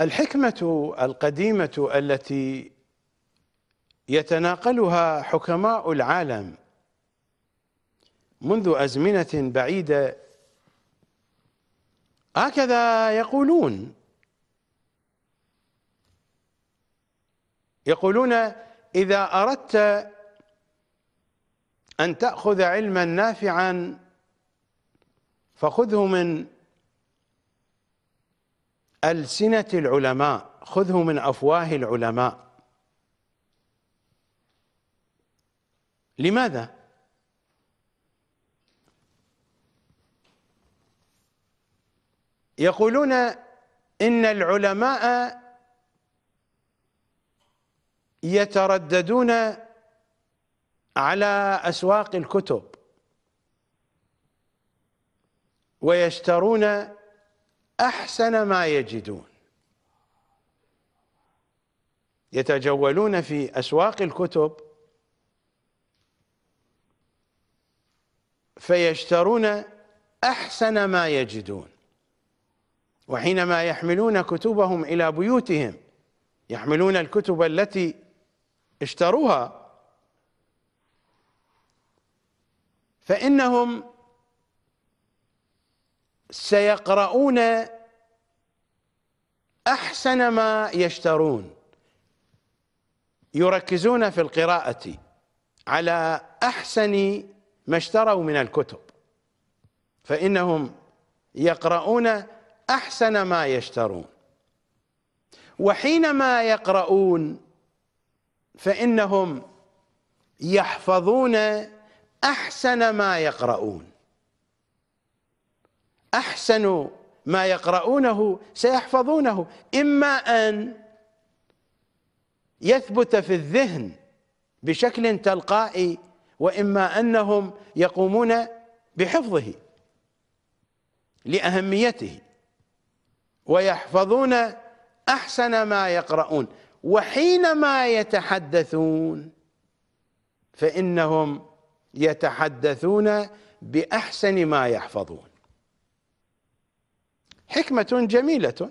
الحكمة القديمة التي يتناقلها حكماء العالم منذ أزمنة بعيدة هكذا يقولون يقولون إذا أردت أن تأخذ علما نافعا فخذه من ألسنة العلماء خذه من أفواه العلماء لماذا؟ يقولون إن العلماء يترددون على أسواق الكتب ويشترون أحسن ما يجدون يتجولون في أسواق الكتب فيشترون أحسن ما يجدون وحينما يحملون كتبهم إلى بيوتهم يحملون الكتب التي اشتروها فإنهم سيقرؤون أحسن ما يشترون يركزون في القراءة على أحسن ما اشتروا من الكتب فإنهم يقرؤون أحسن ما يشترون وحينما يقرؤون فإنهم يحفظون أحسن ما يقرؤون أحسن ما يقرؤونه سيحفظونه إما أن يثبت في الذهن بشكل تلقائي وإما أنهم يقومون بحفظه لأهميته ويحفظون أحسن ما يقرؤون وحينما يتحدثون فإنهم يتحدثون بأحسن ما يحفظون حكمة جميلة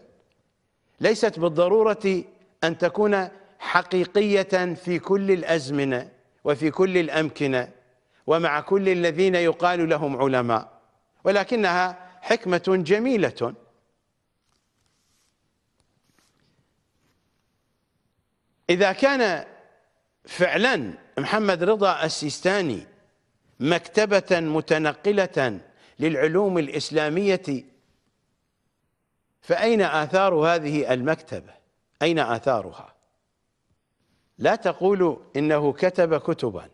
ليست بالضرورة أن تكون حقيقية في كل الأزمنة وفي كل الأمكنة ومع كل الذين يقال لهم علماء ولكنها حكمة جميلة إذا كان فعلا محمد رضا السيستاني مكتبة متنقلة للعلوم الإسلامية فأين آثار هذه المكتبة أين آثارها لا تقول إنه كتب كتبا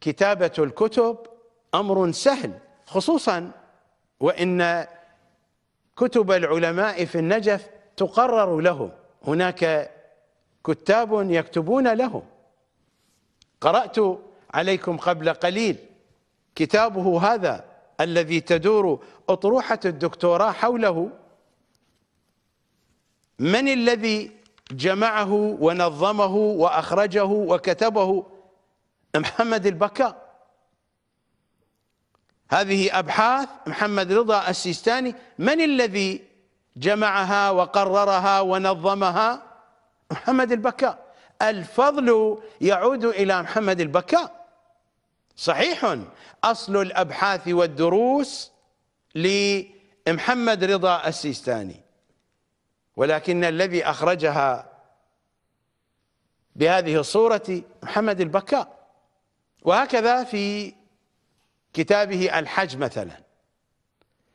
كتابة الكتب أمر سهل خصوصا وإن كتب العلماء في النجف تقرر لهم هناك كتاب يكتبون لهم قرأت عليكم قبل قليل كتابه هذا الذي تدور أطروحة الدكتوراه حوله من الذي جمعه ونظمه وأخرجه وكتبه محمد البكاء هذه أبحاث محمد رضا السيستاني من الذي جمعها وقررها ونظمها محمد البكاء الفضل يعود إلى محمد البكاء صحيح أصل الأبحاث والدروس لمحمد رضا السيستاني ولكن الذي أخرجها بهذه الصورة محمد البكاء وهكذا في كتابه الحج مثلا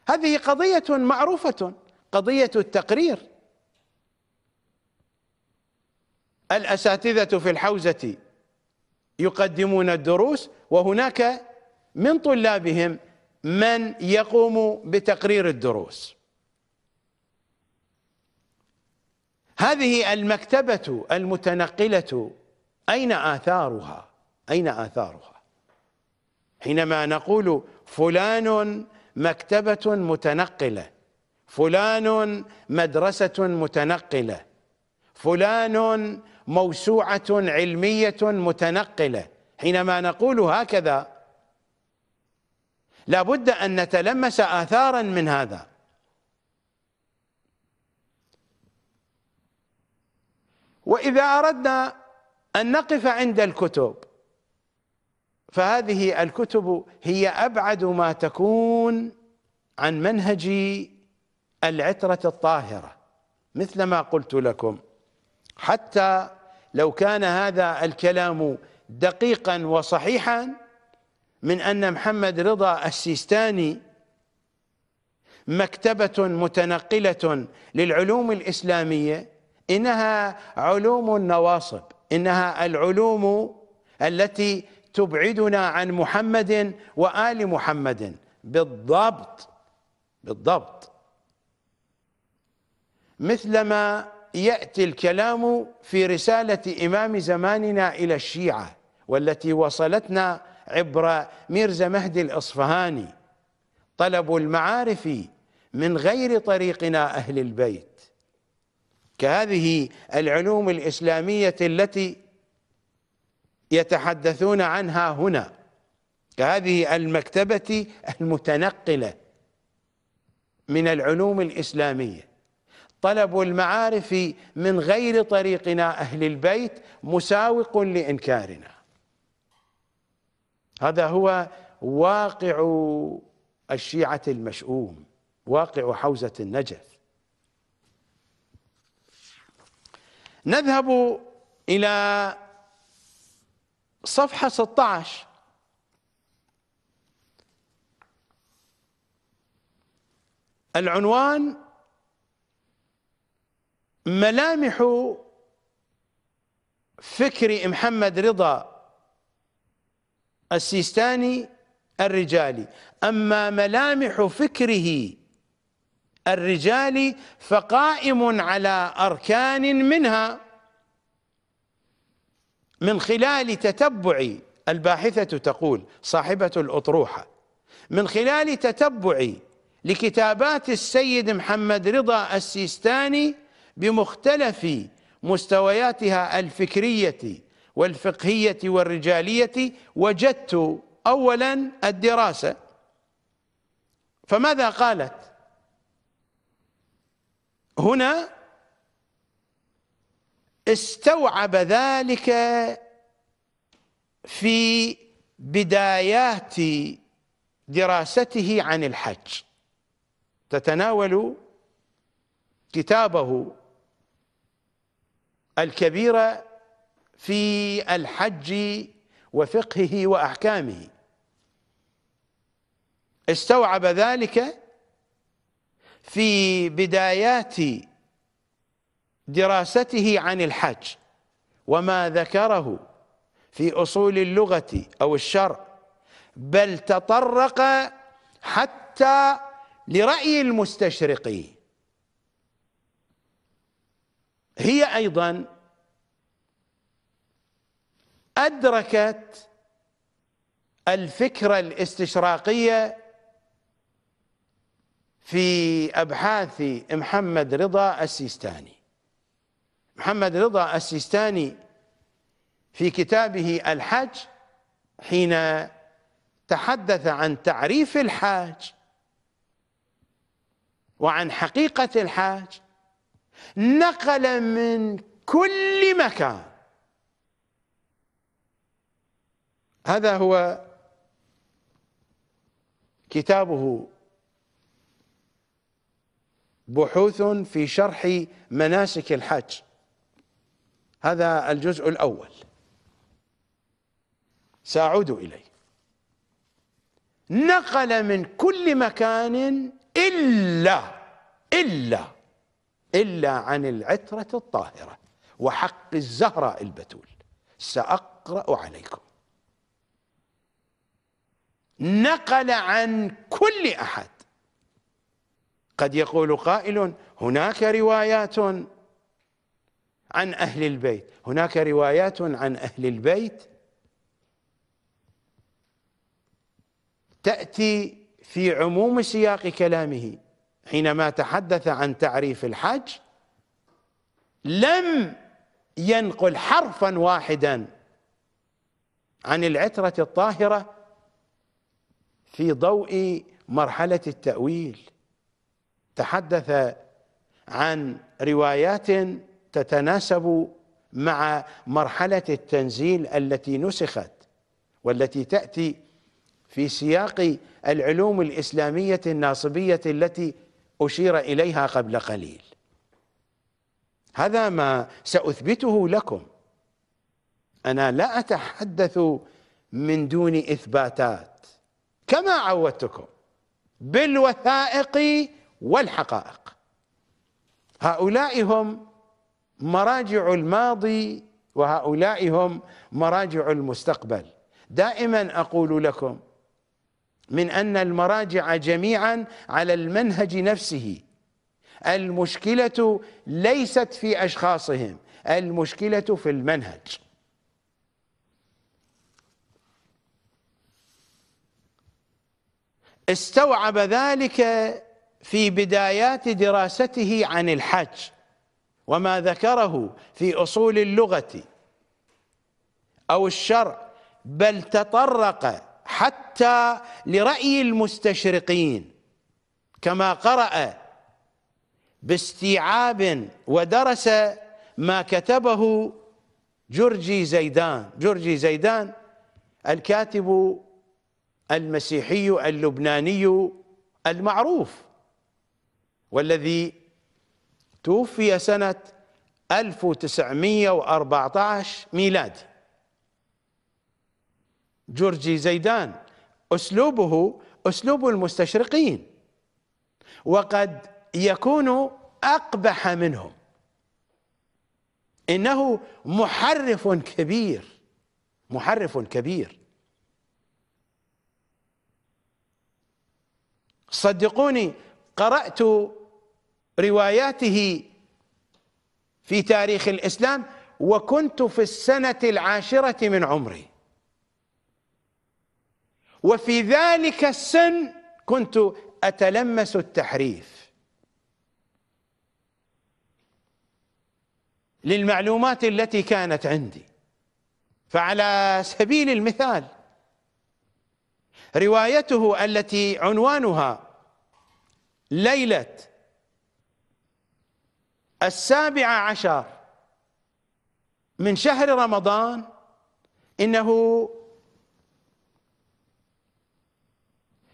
هذه قضية معروفة قضية التقرير الأساتذة في الحوزة يقدمون الدروس وهناك من طلابهم من يقوم بتقرير الدروس هذه المكتبة المتنقلة أين آثارها أين آثارها حينما نقول فلان مكتبة متنقلة فلان مدرسة متنقلة فلان موسوعة علمية متنقلة حينما نقول هكذا لابد أن نتلمس آثارا من هذا وإذا أردنا أن نقف عند الكتب فهذه الكتب هي أبعد ما تكون عن منهج العترة الطاهرة مثل ما قلت لكم حتى لو كان هذا الكلام دقيقا وصحيحا من أن محمد رضا السيستاني مكتبة متنقلة للعلوم الإسلامية إنها علوم النواصب إنها العلوم التي تبعدنا عن محمد وآل محمد بالضبط بالضبط مثلما يأتي الكلام في رسالة إمام زماننا إلى الشيعة والتي وصلتنا عبر ميرزا مهدي الأصفهاني طلب المعارف من غير طريقنا أهل البيت كهذه العلوم الإسلامية التي يتحدثون عنها هنا كهذه المكتبة المتنقلة من العلوم الإسلامية طلب المعارف من غير طريقنا أهل البيت مساوق لإنكارنا هذا هو واقع الشيعة المشؤوم واقع حوزة النجف نذهب إلى صفحة 16 العنوان ملامح فكر محمد رضا السيستاني الرجالي أما ملامح فكره الرجالي فقائم على أركان منها من خلال تتبع الباحثة تقول صاحبة الأطروحة من خلال تتبع لكتابات السيد محمد رضا السيستاني بمختلف مستوياتها الفكريه والفقهية والرجالية وجدت أولا الدراسة فماذا قالت هنا استوعب ذلك في بدايات دراسته عن الحج تتناول كتابه الكبيره في الحج وفقهه وأحكامه استوعب ذلك في بدايات دراسته عن الحج وما ذكره في أصول اللغة أو الشرع بل تطرق حتى لرأي المستشرقين هي أيضا أدركت الفكرة الاستشراقية في أبحاث محمد رضا السيستاني محمد رضا السيستاني في كتابه الحج حين تحدث عن تعريف الحاج وعن حقيقة الحاج نقل من كل مكان هذا هو كتابه بحوث في شرح مناسك الحج هذا الجزء الأول سأعود إليه نقل من كل مكان إلا إلا إلا عن العترة الطاهرة وحق الزهراء البتول سأقرأ عليكم نقل عن كل احد قد يقول قائل هناك روايات عن اهل البيت هناك روايات عن اهل البيت تاتي في عموم سياق كلامه حينما تحدث عن تعريف الحج لم ينقل حرفا واحدا عن العترة الطاهرة في ضوء مرحلة التأويل تحدث عن روايات تتناسب مع مرحلة التنزيل التي نسخت والتي تأتي في سياق العلوم الإسلامية الناصبية التي أشير إليها قبل قليل هذا ما سأثبته لكم أنا لا أتحدث من دون إثباتات كما عودتكم بالوثائق والحقائق هؤلاء هم مراجع الماضي وهؤلاء هم مراجع المستقبل دائما اقول لكم من ان المراجع جميعا على المنهج نفسه المشكله ليست في اشخاصهم المشكله في المنهج استوعب ذلك في بدايات دراسته عن الحج وما ذكره في أصول اللغة أو الشرع بل تطرق حتى لرأي المستشرقين كما قرأ باستيعاب ودرس ما كتبه جورجي زيدان جورجي زيدان الكاتب المسيحي اللبناني المعروف والذي توفي سنة 1914 ميلادي جورجي زيدان أسلوبه أسلوب المستشرقين وقد يكون أقبح منهم إنه محرف كبير محرف كبير صدقوني قرأت رواياته في تاريخ الإسلام وكنت في السنة العاشرة من عمري وفي ذلك السن كنت أتلمس التحريف للمعلومات التي كانت عندي فعلى سبيل المثال روايته التي عنوانها ليلة السابعة عشر من شهر رمضان إنه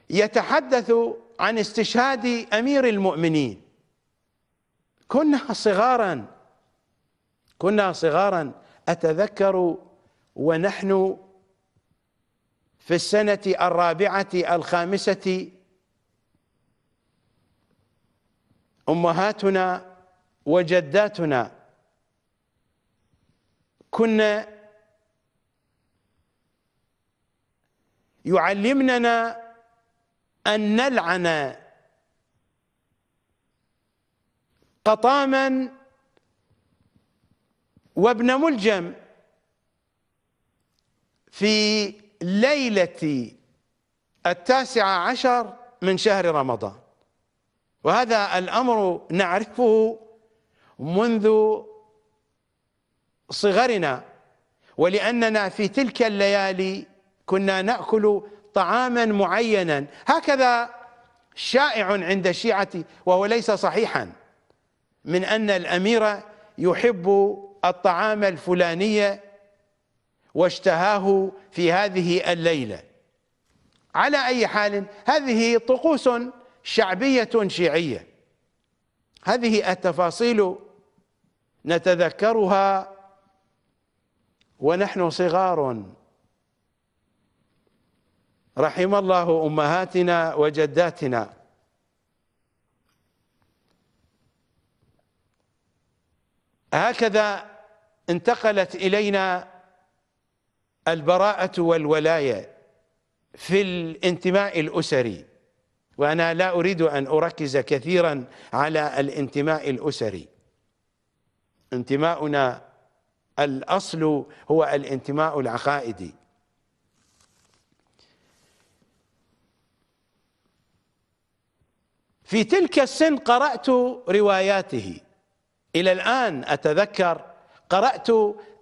يتحدث عن استشهاد أمير المؤمنين كنا صغارا كنا صغارا أتذكر ونحن في السنة الرابعة الخامسة أمهاتنا وجداتنا كنا يعلمننا أن نلعن قطاما وابن ملجم في ليلة التاسعة عشر من شهر رمضان وهذا الامر نعرفه منذ صغرنا ولاننا في تلك الليالي كنا ناكل طعاما معينا هكذا شائع عند الشيعه وهو ليس صحيحا من ان الامير يحب الطعام الفلاني واشتهاه في هذه الليله على اي حال هذه طقوس شعبية شيعية هذه التفاصيل نتذكرها ونحن صغار رحم الله امهاتنا وجداتنا هكذا انتقلت الينا البراءه والولايه في الانتماء الاسري وأنا لا أريد أن أركز كثيرا على الانتماء الأسري انتماؤنا الأصل هو الانتماء العقائدي في تلك السن قرأت رواياته إلى الآن أتذكر قرأت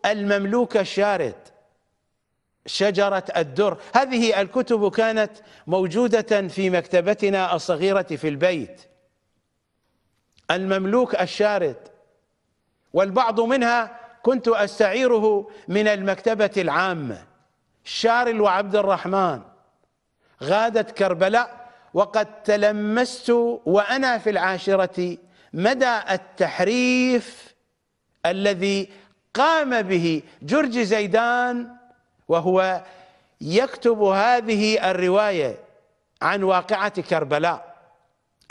المملوك الشارد شجرة الدر هذه الكتب كانت موجودة في مكتبتنا الصغيرة في البيت المملوك الشارد والبعض منها كنت أستعيره من المكتبة العامة شارل وعبد الرحمن غادت كربلاء وقد تلمست وأنا في العاشرة مدى التحريف الذي قام به جورج زيدان وهو يكتب هذه الرواية عن واقعة كربلاء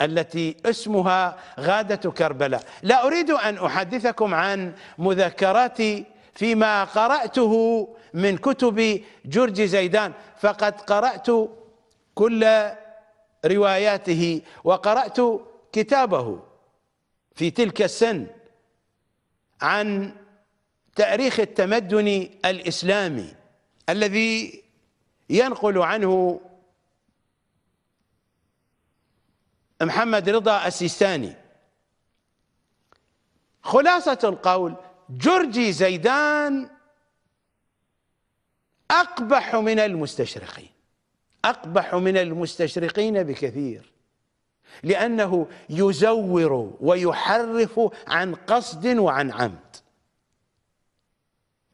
التي اسمها غادة كربلاء لا أريد أن أحدثكم عن مذكراتي فيما قرأته من كتب جورج زيدان فقد قرأت كل رواياته وقرأت كتابه في تلك السن عن تاريخ التمدن الإسلامي الذي ينقل عنه محمد رضا السيستاني خلاصة القول جرجي زيدان أقبح من المستشرقين أقبح من المستشرقين بكثير لأنه يزور ويحرف عن قصد وعن عمد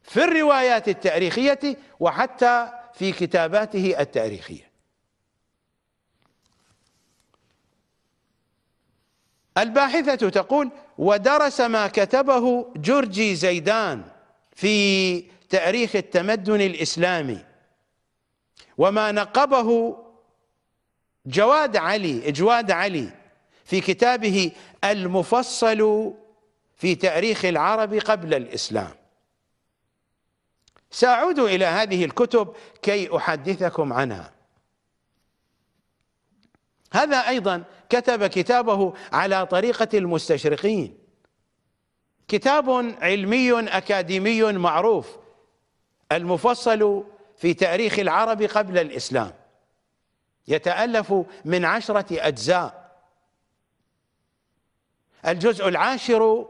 في الروايات التاريخية وحتى في كتاباته التاريخية الباحثة تقول ودرس ما كتبه جورجي زيدان في تاريخ التمدن الإسلامي وما نقبه جواد علي إجواد علي في كتابه المفصل في تاريخ العرب قبل الإسلام ساعود إلى هذه الكتب كي أحدثكم عنها هذا أيضا كتب كتابه على طريقة المستشرقين كتاب علمي أكاديمي معروف المفصل في تاريخ العرب قبل الإسلام يتألف من عشرة أجزاء الجزء العاشر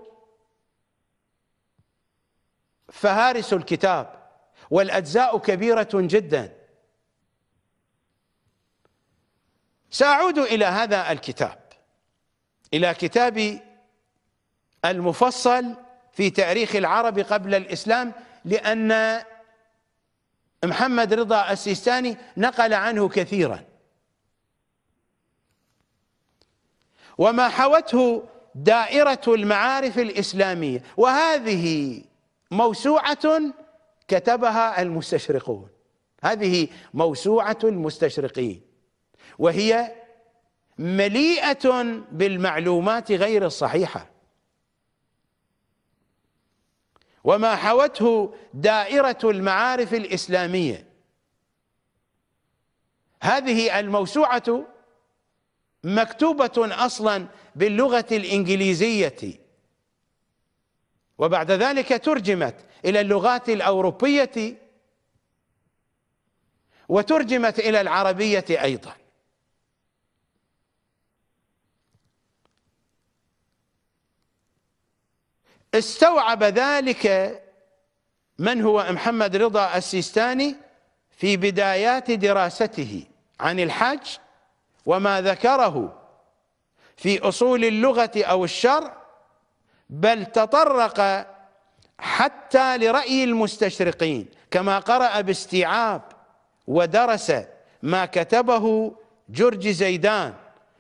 فهارس الكتاب والأجزاء كبيرة جدا سأعود إلى هذا الكتاب إلى كتاب المفصل في تاريخ العرب قبل الإسلام لأن محمد رضا السيستاني نقل عنه كثيرا وما حوته دائرة المعارف الإسلامية وهذه موسوعة كتبها المستشرقون هذه موسوعة المستشرقين وهي مليئة بالمعلومات غير الصحيحة وما حوته دائرة المعارف الإسلامية هذه الموسوعة مكتوبة أصلا باللغة الإنجليزية وبعد ذلك ترجمت إلى اللغات الأوروبية وترجمت إلى العربية أيضا استوعب ذلك من هو محمد رضا السيستاني في بدايات دراسته عن الحج وما ذكره في أصول اللغة أو الشرع بل تطرق حتى لرأي المستشرقين كما قرأ باستيعاب ودرس ما كتبه جورج زيدان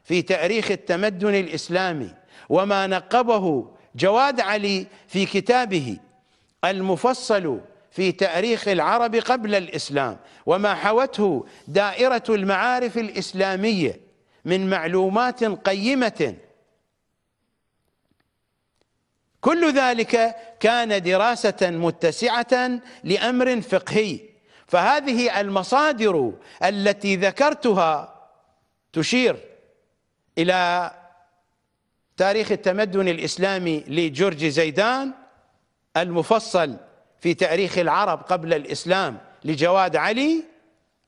في تاريخ التمدن الإسلامي وما نقبه جواد علي في كتابه المفصل في تاريخ العرب قبل الإسلام وما حوته دائرة المعارف الإسلامية من معلومات قيمة كل ذلك كان دراسة متسعة لأمر فقهي فهذه المصادر التي ذكرتها تشير إلى تاريخ التمدن الإسلامي لجورج زيدان المفصل في تاريخ العرب قبل الإسلام لجواد علي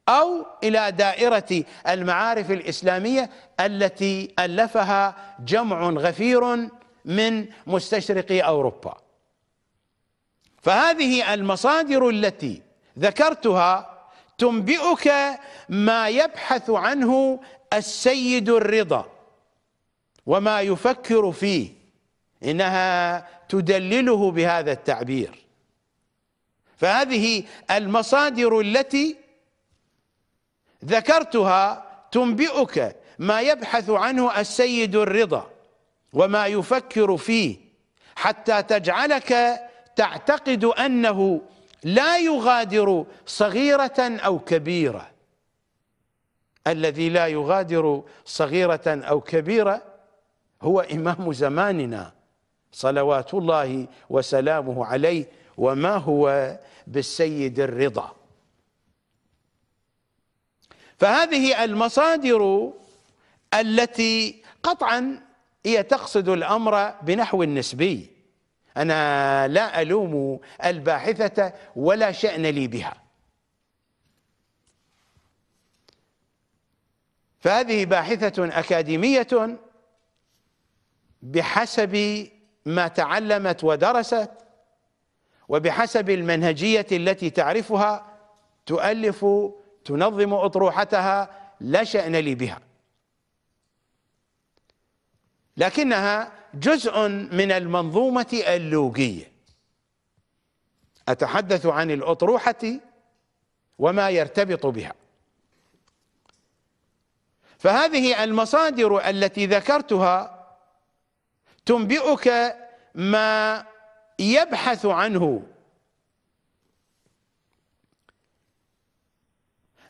أو إلى دائرة المعارف الإسلامية التي ألفها جمع غفير من مستشرقي اوروبا فهذه المصادر التي ذكرتها تنبئك ما يبحث عنه السيد الرضا وما يفكر فيه انها تدلله بهذا التعبير فهذه المصادر التي ذكرتها تنبئك ما يبحث عنه السيد الرضا وما يفكر فيه حتى تجعلك تعتقد أنه لا يغادر صغيرة أو كبيرة الذي لا يغادر صغيرة أو كبيرة هو إمام زماننا صلوات الله وسلامه عليه وما هو بالسيد الرضا فهذه المصادر التي قطعا هي تقصد الأمر بنحو نسبي أنا لا ألوم الباحثة ولا شأن لي بها فهذه باحثة أكاديمية بحسب ما تعلمت ودرست وبحسب المنهجية التي تعرفها تؤلف تنظم أطروحتها لا شأن لي بها لكنها جزء من المنظومة اللوجية أتحدث عن الأطروحة وما يرتبط بها فهذه المصادر التي ذكرتها تنبئك ما يبحث عنه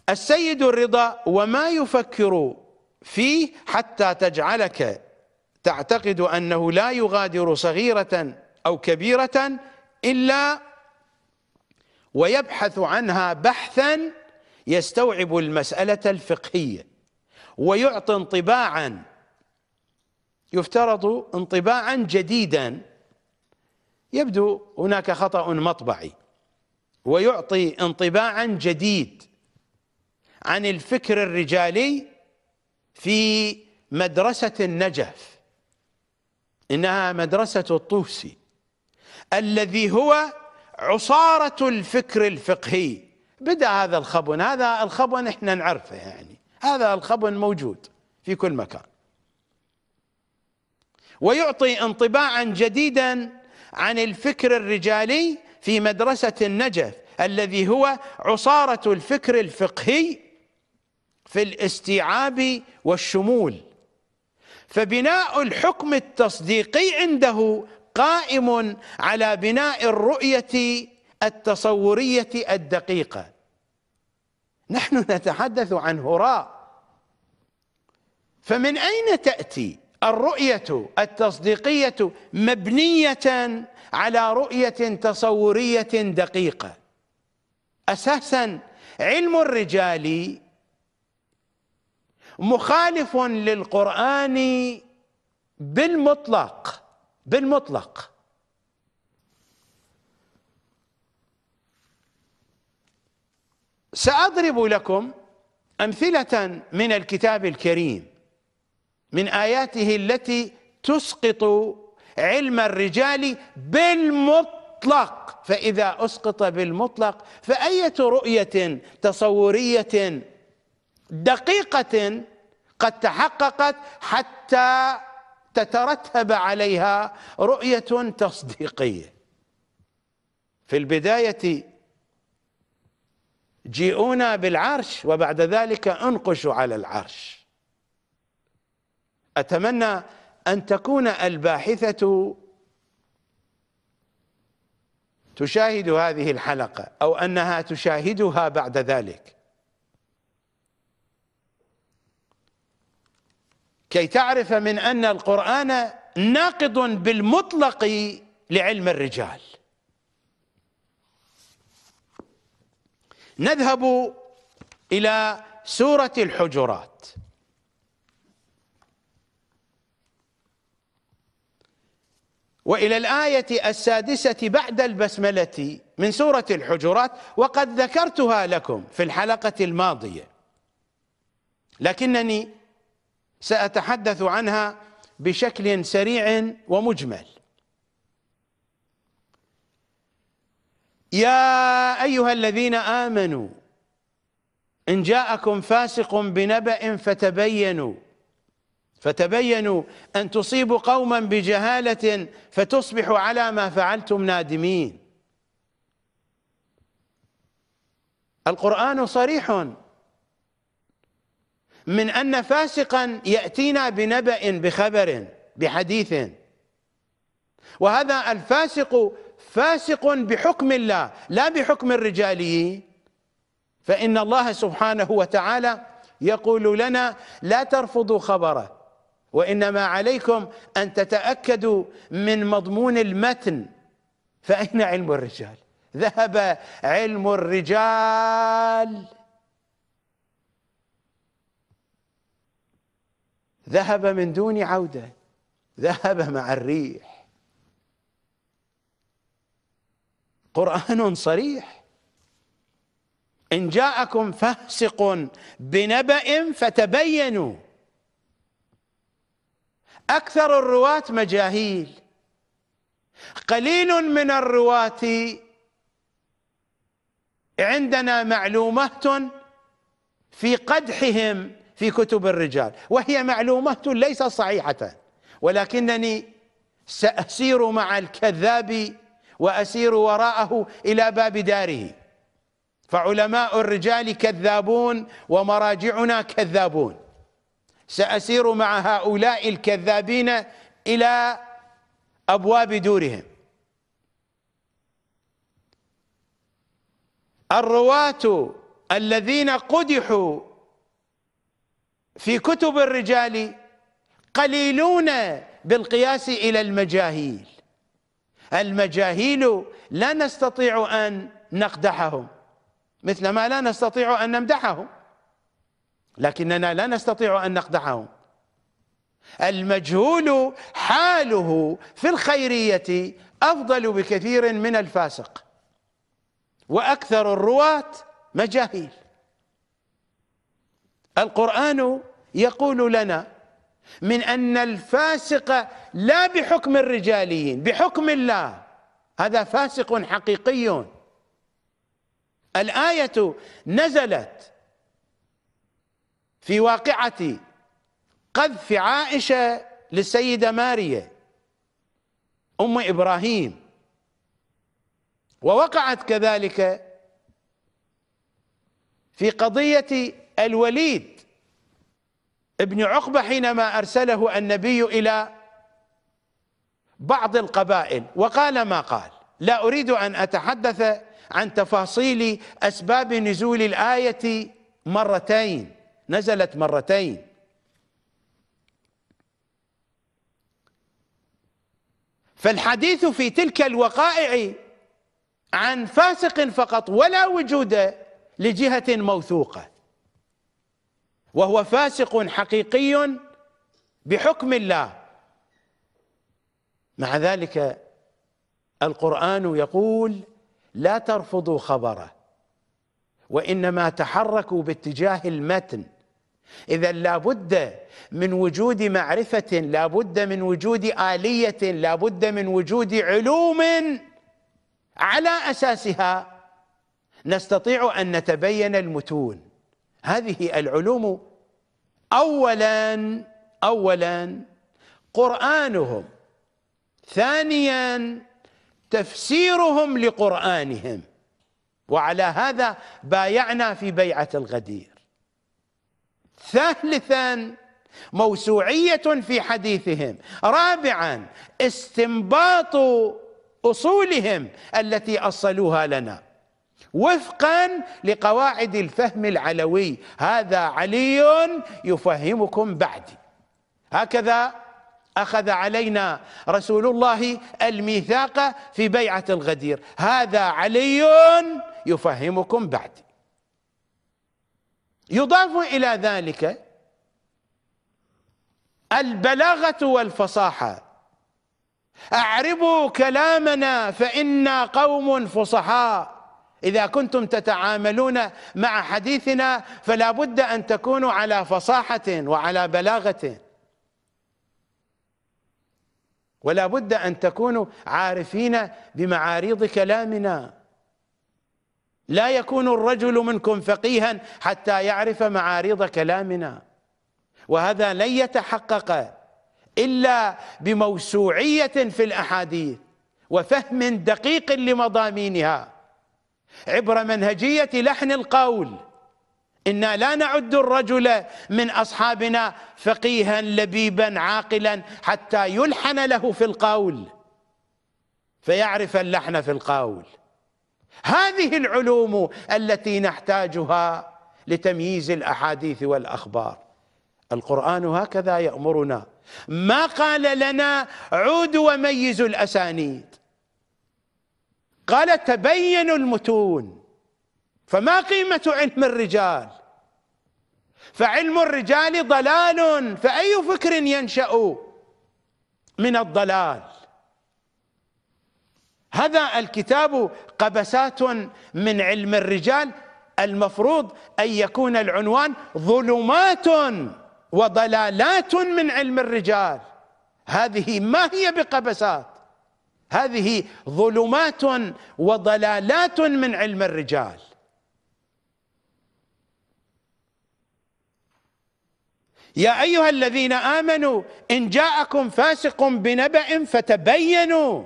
السيد الرضا وما يفكر فيه حتى تجعلك تعتقد أنه لا يغادر صغيرة أو كبيرة إلا ويبحث عنها بحثا يستوعب المسألة الفقهية ويعطي انطباعا يفترض انطباعا جديدا يبدو هناك خطأ مطبعي ويعطي انطباعا جديد عن الفكر الرجالي في مدرسة النجف إنها مدرسة الطوسي الذي هو عصارة الفكر الفقهي بدأ هذا الخبن هذا الخبن احنا نعرفه يعني هذا الخبن موجود في كل مكان ويعطي انطباعا جديدا عن الفكر الرجالي في مدرسة النجف الذي هو عصارة الفكر الفقهي في الاستيعاب والشمول فبناء الحكم التصديقي عنده قائم على بناء الرؤيه التصوريه الدقيقه نحن نتحدث عن هراء فمن اين تاتي الرؤيه التصديقيه مبنيه على رؤيه تصوريه دقيقه اساسا علم الرجال مخالف للقرآن بالمطلق بالمطلق سأضرب لكم أمثلة من الكتاب الكريم من آياته التي تسقط علم الرجال بالمطلق فإذا أسقط بالمطلق فأية رؤية تصورية دقيقة قد تحققت حتى تترتب عليها رؤية تصديقية في البداية جيئونا بالعرش وبعد ذلك انقشوا على العرش أتمنى أن تكون الباحثة تشاهد هذه الحلقة أو أنها تشاهدها بعد ذلك كي تعرف من أن القرآن ناقض بالمطلق لعلم الرجال نذهب إلى سورة الحجرات وإلى الآية السادسة بعد البسملة من سورة الحجرات وقد ذكرتها لكم في الحلقة الماضية لكنني سأتحدث عنها بشكل سريع ومجمل يا أيها الذين آمنوا إن جاءكم فاسق بنبأ فتبينوا فتبينوا أن تصيبوا قوما بجهالة فتصبحوا على ما فعلتم نادمين القرآن صريح من أن فاسقا يأتينا بنبأ بخبر بحديث وهذا الفاسق فاسق بحكم الله لا بحكم الرجاليين فإن الله سبحانه وتعالى يقول لنا لا ترفضوا خبره وإنما عليكم أن تتأكدوا من مضمون المتن فأين علم الرجال ذهب علم الرجال ذهب من دون عوده ذهب مع الريح قران صريح ان جاءكم فاسق بنبأ فتبينوا اكثر الرواة مجاهيل قليل من الرواة عندنا معلومات في قدحهم في كتب الرجال وهي معلومات ليست صحيحة ولكنني سأسير مع الكذاب وأسير وراءه إلى باب داره فعلماء الرجال كذابون ومراجعنا كذابون سأسير مع هؤلاء الكذابين إلى أبواب دورهم الرواة الذين قدحوا في كتب الرجال قليلون بالقياس إلى المجاهيل المجاهيل لا نستطيع أن نقدحهم مثل ما لا نستطيع أن نمدحهم لكننا لا نستطيع أن نقدحهم المجهول حاله في الخيرية أفضل بكثير من الفاسق وأكثر الرواة مجاهيل القرآن يقول لنا من أن الفاسق لا بحكم الرجاليين بحكم الله هذا فاسق حقيقي الآية نزلت في واقعة قذف عائشة للسيدة مارية أم إبراهيم ووقعت كذلك في قضية الوليد ابن عقبة حينما أرسله النبي إلى بعض القبائل وقال ما قال لا أريد أن أتحدث عن تفاصيل أسباب نزول الآية مرتين نزلت مرتين فالحديث في تلك الوقائع عن فاسق فقط ولا وجود لجهة موثوقة وهو فاسق حقيقي بحكم الله مع ذلك القرآن يقول لا ترفضوا خبره وإنما تحركوا باتجاه المتن إذا لابد من وجود معرفة لابد من وجود آلية لابد من وجود علوم على أساسها نستطيع أن نتبين المتون هذه العلوم اولا اولا قرانهم ثانيا تفسيرهم لقرانهم وعلى هذا بايعنا في بيعه الغدير ثالثا موسوعيه في حديثهم رابعا استنباط اصولهم التي اصلوها لنا وفقا لقواعد الفهم العلوي هذا علي يفهمكم بعدي هكذا أخذ علينا رسول الله الميثاق في بيعة الغدير هذا علي يفهمكم بعدي يضاف إلى ذلك البلاغة والفصاحة أعربوا كلامنا فإنا قوم فصحاء إذا كنتم تتعاملون مع حديثنا فلا بد أن تكونوا على فصاحة وعلى بلاغة ولا بد أن تكونوا عارفين بمعاريض كلامنا لا يكون الرجل منكم فقيها حتى يعرف معارض كلامنا وهذا لن يتحقق إلا بموسوعية في الأحاديث وفهم دقيق لمضامينها عبر منهجية لحن القول إنا لا نعد الرجل من أصحابنا فقيها لبيبا عاقلا حتى يلحن له في القول فيعرف اللحن في القول هذه العلوم التي نحتاجها لتمييز الأحاديث والأخبار القرآن هكذا يأمرنا ما قال لنا عودوا وميزوا الأسانيد قال تبينوا المتون فما قيمة علم الرجال فعلم الرجال ضلال فأي فكر ينشأ من الضلال هذا الكتاب قبسات من علم الرجال المفروض أن يكون العنوان ظلمات وضلالات من علم الرجال هذه ما هي بقبسات هذه ظلمات وضلالات من علم الرجال يا ايها الذين امنوا ان جاءكم فاسق بنبأ فتبينوا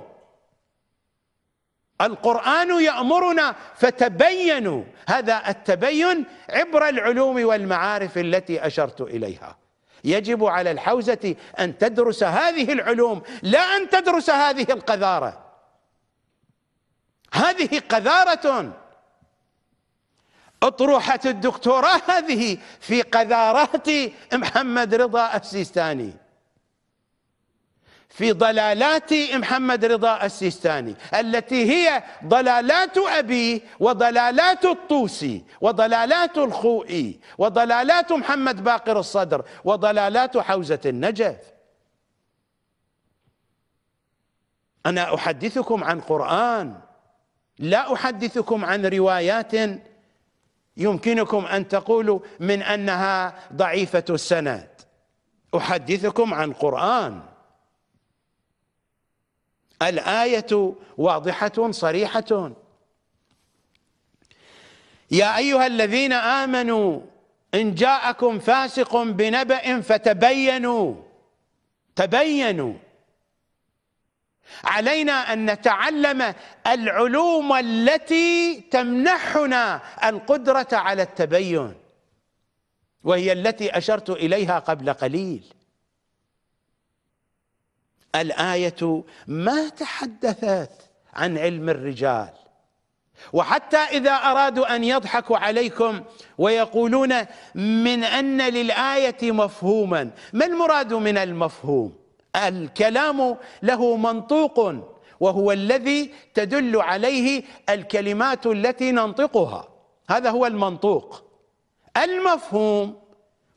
القرآن يأمرنا فتبينوا هذا التبين عبر العلوم والمعارف التي أشرت إليها يجب على الحوزة أن تدرس هذه العلوم لا أن تدرس هذه القذارة هذه قذارة أطروحة الدكتوراه هذه في قذارات محمد رضا السيستاني في ضلالات محمد رضا السيستاني التي هي ضلالات ابي وضلالات الطوسي وضلالات الخوئي وضلالات محمد باقر الصدر وضلالات حوزة النجف أنا أحدثكم عن قرآن لا أحدثكم عن روايات يمكنكم أن تقولوا من أنها ضعيفة السند أحدثكم عن قرآن الايه واضحه صريحه يا ايها الذين امنوا ان جاءكم فاسق بنبأ فتبينوا تبينوا علينا ان نتعلم العلوم التي تمنحنا القدره على التبين وهي التي اشرت اليها قبل قليل الايه ما تحدثت عن علم الرجال وحتى اذا ارادوا ان يضحكوا عليكم ويقولون من ان للايه مفهوما ما المراد من المفهوم الكلام له منطوق وهو الذي تدل عليه الكلمات التي ننطقها هذا هو المنطوق المفهوم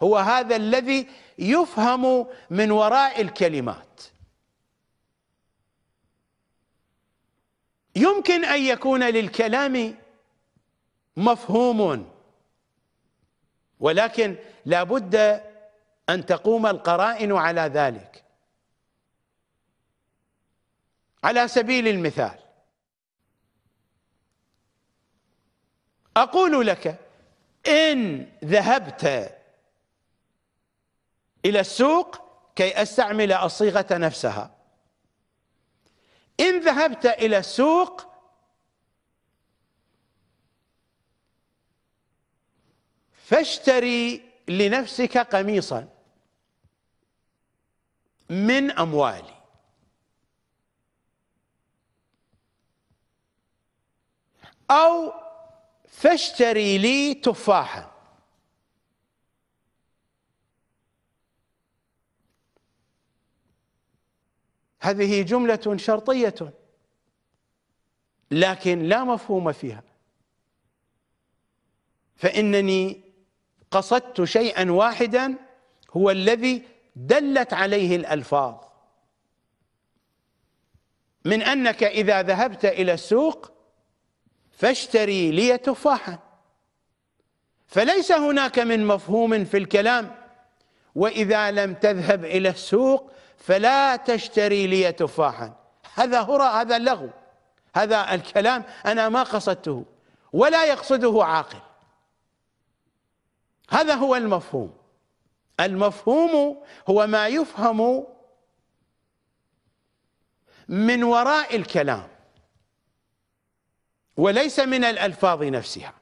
هو هذا الذي يفهم من وراء الكلمات يمكن أن يكون للكلام مفهوم ولكن لابد أن تقوم القرائن على ذلك على سبيل المثال أقول لك إن ذهبت إلى السوق كي أستعمل الصيغة نفسها إن ذهبت إلى السوق فاشتري لنفسك قميصا من أموالي أو فاشتري لي تفاحا هذه جملة شرطية لكن لا مفهوم فيها فإنني قصدت شيئا واحدا هو الذي دلت عليه الألفاظ من أنك إذا ذهبت إلى السوق فاشتري لي تفاحا فليس هناك من مفهوم في الكلام وإذا لم تذهب إلى السوق فلا تشتري لي تفاحا هذا هرى هذا لغو هذا الكلام أنا ما قصدته ولا يقصده عاقل هذا هو المفهوم المفهوم هو ما يفهم من وراء الكلام وليس من الألفاظ نفسها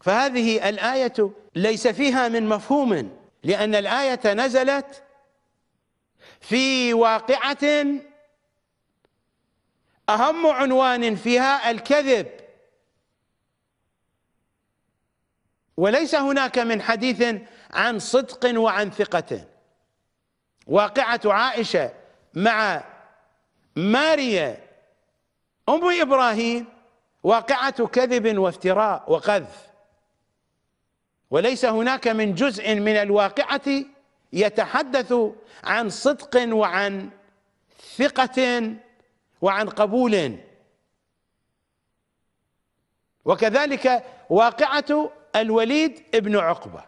فهذه الآية ليس فيها من مفهوم لأن الآية نزلت في واقعة أهم عنوان فيها الكذب وليس هناك من حديث عن صدق وعن ثقة واقعة عائشة مع ماريا أم إبراهيم واقعة كذب وافتراء وقذف وليس هناك من جزء من الواقعة يتحدث عن صدق وعن ثقة وعن قبول وكذلك واقعة الوليد ابن عقبة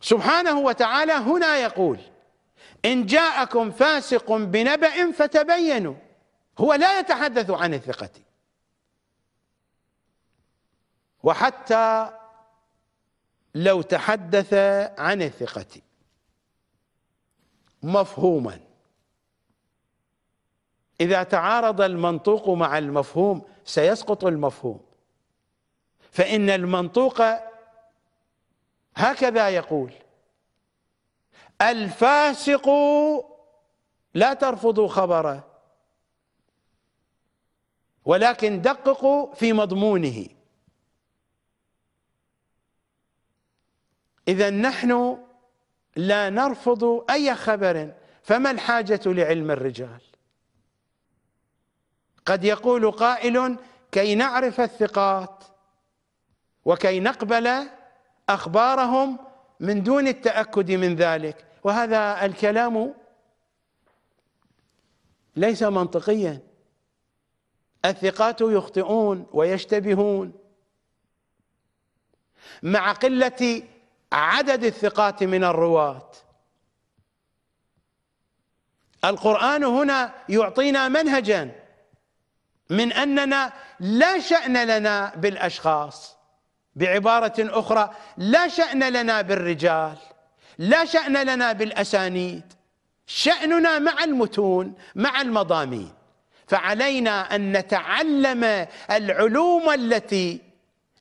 سبحانه وتعالى هنا يقول إن جاءكم فاسق بنبأ فتبينوا هو لا يتحدث عن الثقة وحتى لو تحدث عن الثقة مفهوما إذا تعارض المنطوق مع المفهوم سيسقط المفهوم فإن المنطوق هكذا يقول الفاسق لا ترفضوا خبره ولكن دققوا في مضمونه إذا نحن لا نرفض أي خبر فما الحاجة لعلم الرجال قد يقول قائل كي نعرف الثقات وكي نقبل أخبارهم من دون التأكد من ذلك وهذا الكلام ليس منطقيا الثقات يخطئون ويشتبهون مع قلة عدد الثقات من الرواة القرآن هنا يعطينا منهجا من أننا لا شأن لنا بالأشخاص بعبارة أخرى لا شأن لنا بالرجال لا شأن لنا بالأسانيد شأننا مع المتون مع المضامين فعلينا أن نتعلم العلوم التي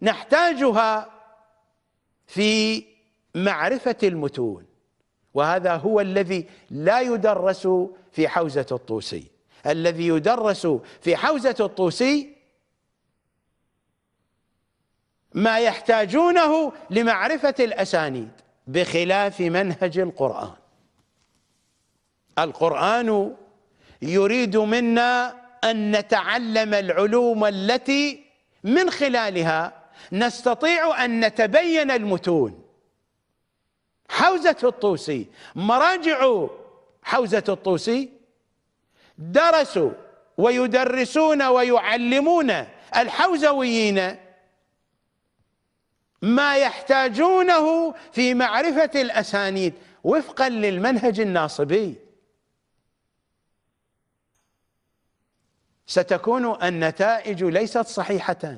نحتاجها في معرفة المتون وهذا هو الذي لا يدرس في حوزة الطوسي الذي يدرس في حوزة الطوسي ما يحتاجونه لمعرفة الأسانيد بخلاف منهج القرآن القرآن يريد منا أن نتعلم العلوم التي من خلالها نستطيع أن نتبين المتون حوزة الطوسي مراجع حوزة الطوسي درسوا ويدرسون ويعلمون الحوزويين ما يحتاجونه في معرفة الأسانيد وفقا للمنهج الناصبي ستكون النتائج ليست صحيحة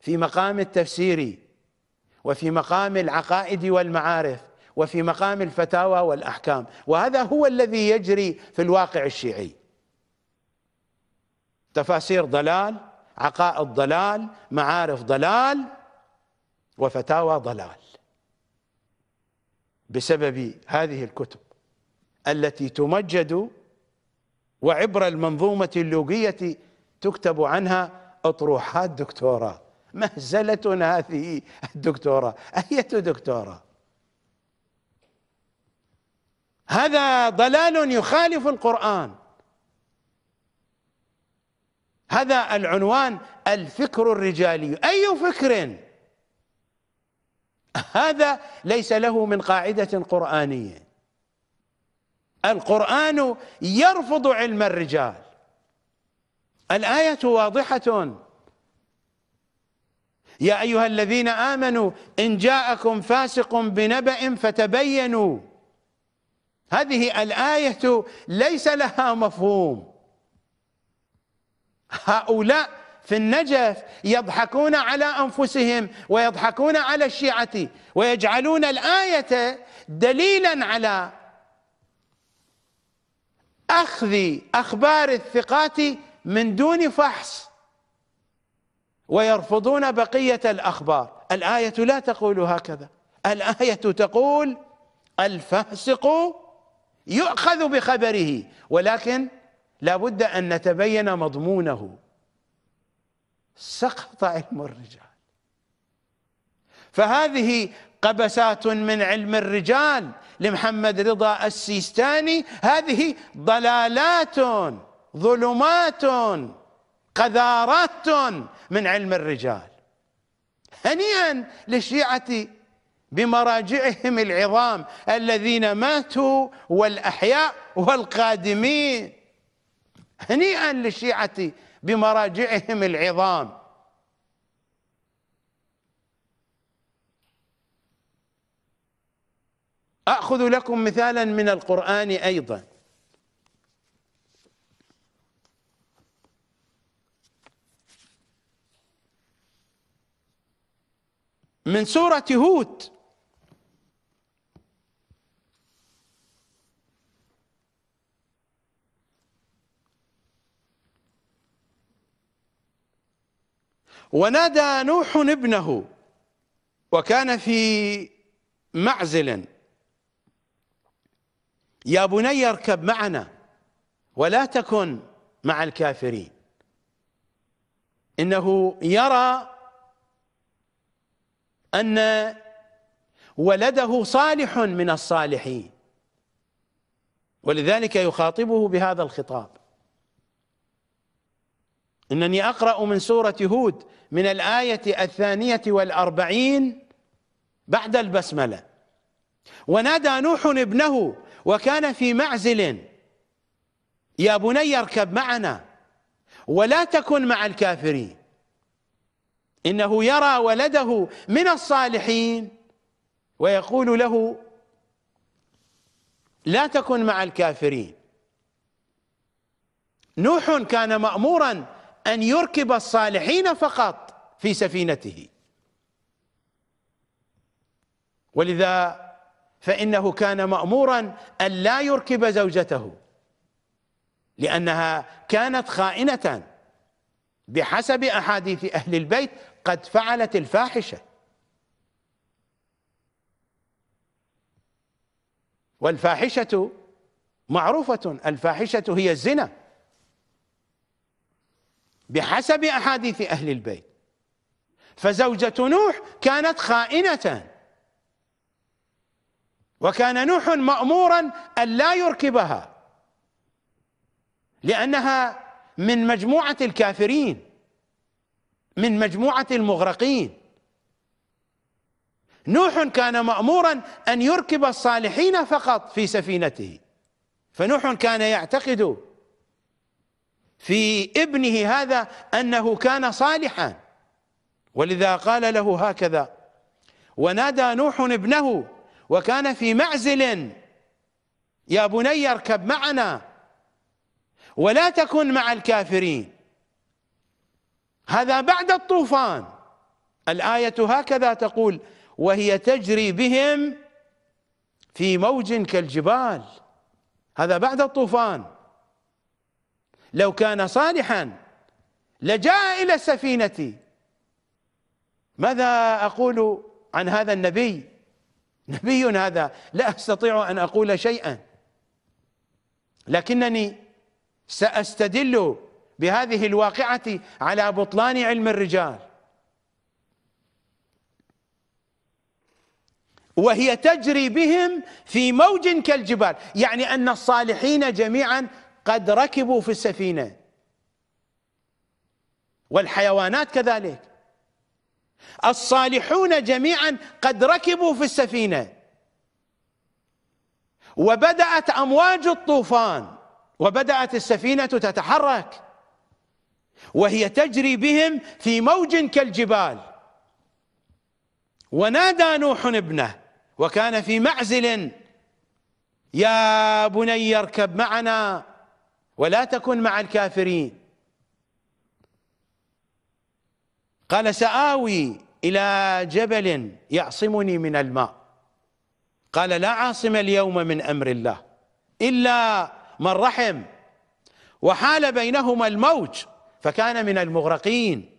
في مقام التفسير وفي مقام العقائد والمعارف وفي مقام الفتاوى والأحكام وهذا هو الذي يجري في الواقع الشيعي تفاسير ضلال عقائد ضلال معارف ضلال وفتاوى ضلال بسبب هذه الكتب التي تمجد وعبر المنظومة اللوغية تكتب عنها أطروحات دكتوراه مهزلة هذه الدكتوراه أية دكتوراه هذا ضلال يخالف القرآن هذا العنوان الفكر الرجالي أي فكر هذا ليس له من قاعدة قرآنية القرآن يرفض علم الرجال الآية واضحة يا أيها الذين آمنوا إن جاءكم فاسق بنبأ فتبينوا هذه الآية ليس لها مفهوم هؤلاء في النجف يضحكون على أنفسهم ويضحكون على الشيعة ويجعلون الآية دليلا على أخذ أخبار الثقات من دون فحص ويرفضون بقية الأخبار الآية لا تقول هكذا الآية تقول الفاسق يؤخذ بخبره ولكن لابد أن نتبين مضمونه سقط علم الرجال فهذه قبسات من علم الرجال لمحمد رضا السيستاني هذه ضلالات ظلمات قذارات من علم الرجال هنيئا للشيعة بمراجعهم العظام الذين ماتوا والأحياء والقادمين هنيئا للشيعة بمراجعهم العظام أخذ لكم مثالا من القرآن أيضا من سورة هود ونادى نوح ابنه وكان في معزل يا بني اركب معنا ولا تكن مع الكافرين انه يرى ان ولده صالح من الصالحين ولذلك يخاطبه بهذا الخطاب إنني أقرأ من سورة هود من الآية الثانية والأربعين بعد البسملة ونادى نوح ابنه وكان في معزل يا بني اركب معنا ولا تكن مع الكافرين إنه يرى ولده من الصالحين ويقول له لا تكن مع الكافرين نوح كان مأمورا أن يركب الصالحين فقط في سفينته ولذا فإنه كان مأمورا أن لا يركب زوجته لأنها كانت خائنة بحسب أحاديث أهل البيت قد فعلت الفاحشة والفاحشة معروفة الفاحشة هي الزنا بحسب احاديث اهل البيت فزوجة نوح كانت خائنة وكان نوح مأمورا أن لا يركبها لأنها من مجموعة الكافرين من مجموعة المغرقين نوح كان مأمورا أن يركب الصالحين فقط في سفينته فنوح كان يعتقد في ابنه هذا أنه كان صالحا ولذا قال له هكذا ونادى نوح ابنه وكان في معزل يا بني اركب معنا ولا تكن مع الكافرين هذا بعد الطوفان الآية هكذا تقول وهي تجري بهم في موج كالجبال هذا بعد الطوفان لو كان صالحا لجاء إلى السفينة ماذا أقول عن هذا النبي نبي هذا لا أستطيع أن أقول شيئا لكنني سأستدل بهذه الواقعة على بطلان علم الرجال وهي تجري بهم في موج كالجبال يعني أن الصالحين جميعا قد ركبوا في السفينة والحيوانات كذلك الصالحون جميعا قد ركبوا في السفينة وبدأت أمواج الطوفان وبدأت السفينة تتحرك وهي تجري بهم في موج كالجبال ونادى نوح ابنه وكان في معزل يا بني اركب معنا ولا تكن مع الكافرين قال سآوي إلى جبل يعصمني من الماء قال لا عاصم اليوم من أمر الله إلا من رحم وحال بينهما الموج فكان من المغرقين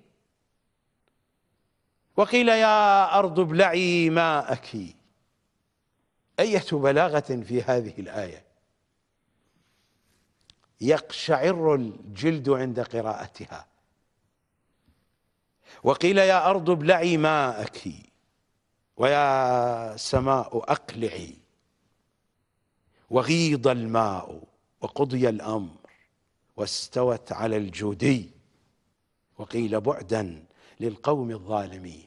وقيل يا أرض ابلعي ماءك أية بلاغة في هذه الآية يقشعر الجلد عند قراءتها وقيل يا أرض ابلعي ماءك ويا سماء أقلعي وغيض الماء وقضي الأمر واستوت على الجودي وقيل بعدا للقوم الظالمين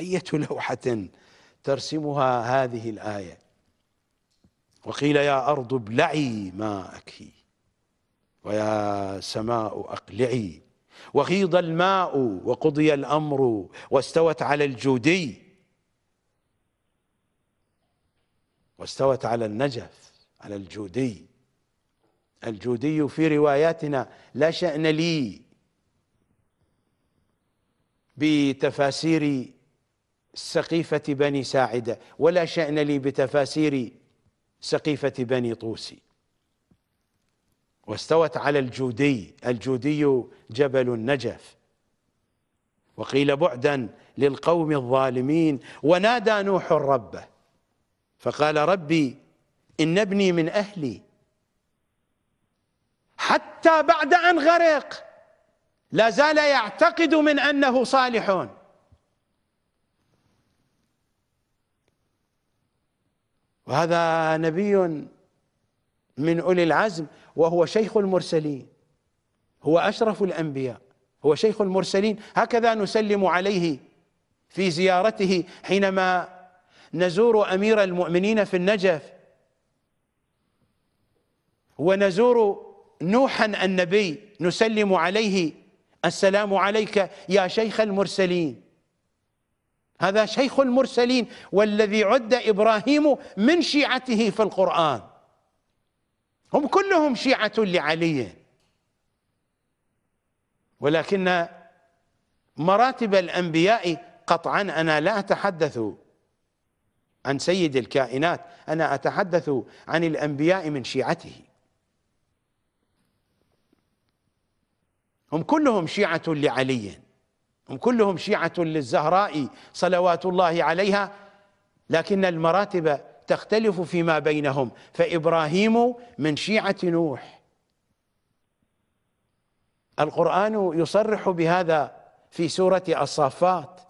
أية لوحة ترسمها هذه الآية وقيل يا أرض ابلعي ماءك ويا سماء أقلعي وغيض الماء وقضي الأمر واستوت على الجودي واستوت على النجف على الجودي الجودي في رواياتنا لا شأن لي بتفاسير سقيفة بني ساعدة ولا شأن لي بتفاسير سقيفة بني طوسي واستوت على الجودي الجودي جبل النجف وقيل بعدا للقوم الظالمين ونادى نوح ربه فقال ربي إن ابني من أهلي حتى بعد أن غرق لا زال يعتقد من أنه صالح وهذا نبي من أولي العزم وهو شيخ المرسلين هو أشرف الأنبياء هو شيخ المرسلين هكذا نسلم عليه في زيارته حينما نزور أمير المؤمنين في النجف ونزور نوحا النبي نسلم عليه السلام عليك يا شيخ المرسلين هذا شيخ المرسلين والذي عد إبراهيم من شيعته في القرآن هم كلهم شيعة لعلي ولكن مراتب الأنبياء قطعا أنا لا أتحدث عن سيد الكائنات أنا أتحدث عن الأنبياء من شيعته هم كلهم شيعة لعلي هم كلهم شيعة للزهراء صلوات الله عليها لكن المراتب تختلف فيما بينهم فإبراهيم من شيعة نوح القرآن يصرح بهذا في سورة الصافات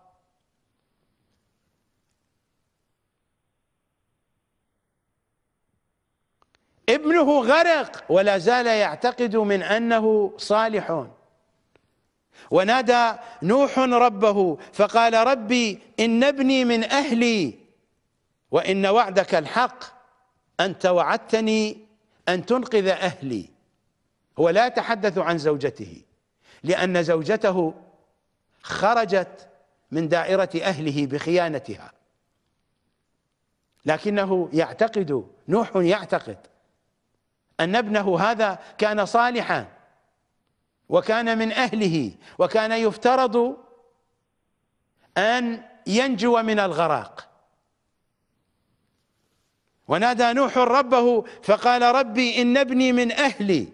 ابنه غرق ولا زال يعتقد من أنه صالح ونادى نوح ربه فقال ربي إن ابني من أهلي وإن وعدك الحق أنت وعدتني أن تنقذ أهلي هو لا يتحدث عن زوجته لأن زوجته خرجت من دائرة أهله بخيانتها لكنه يعتقد نوح يعتقد أن ابنه هذا كان صالحا وكان من أهله وكان يفترض أن ينجو من الغرق ونادى نوح ربه فقال ربي إن ابني من أهلي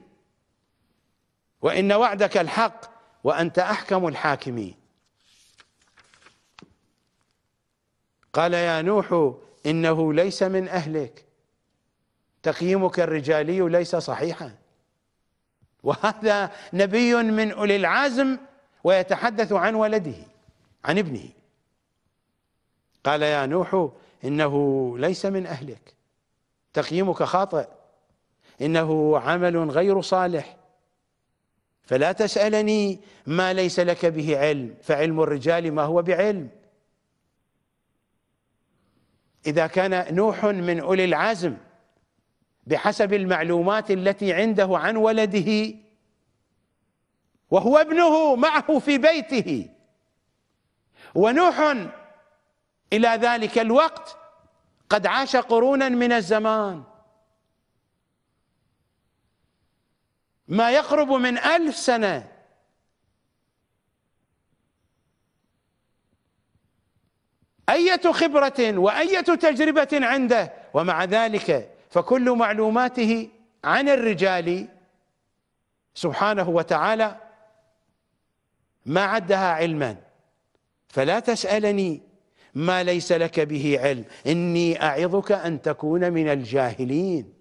وإن وعدك الحق وأنت أحكم الحاكمين قال يا نوح إنه ليس من أهلك تقييمك الرجالي ليس صحيحا وهذا نبي من أولي العزم ويتحدث عن ولده عن ابنه قال يا نوح إنه ليس من أهلك تقييمك خاطئ انه عمل غير صالح فلا تسالني ما ليس لك به علم فعلم الرجال ما هو بعلم اذا كان نوح من اولي العزم بحسب المعلومات التي عنده عن ولده وهو ابنه معه في بيته ونوح الى ذلك الوقت قد عاش قرونا من الزمان ما يقرب من ألف سنة أية خبرة وأية تجربة عنده ومع ذلك فكل معلوماته عن الرجال سبحانه وتعالى ما عدها علما فلا تسألني ما ليس لك به علم إني أعظك أن تكون من الجاهلين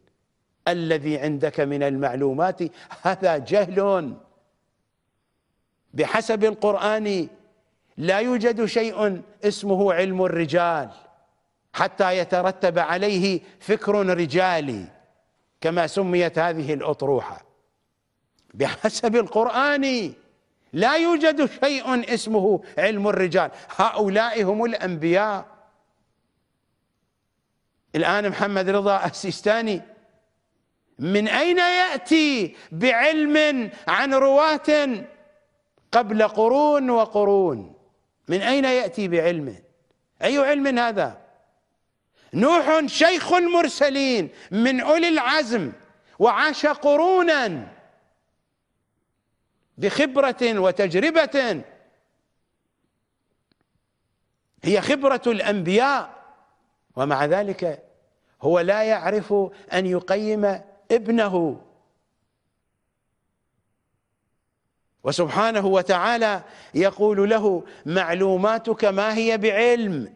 الذي عندك من المعلومات هذا جهل بحسب القرآن لا يوجد شيء اسمه علم الرجال حتى يترتب عليه فكر رجالي كما سميت هذه الأطروحة بحسب القرآن لا يوجد شيء اسمه علم الرجال هؤلاء هم الأنبياء الآن محمد رضا السيستاني من أين يأتي بعلم عن رواة قبل قرون وقرون من أين يأتي بعلم أي علم هذا نوح شيخ المرسلين من أولي العزم وعاش قرونا بخبرة وتجربة هي خبرة الأنبياء ومع ذلك هو لا يعرف أن يقيم ابنه وسبحانه وتعالى يقول له معلوماتك ما هي بعلم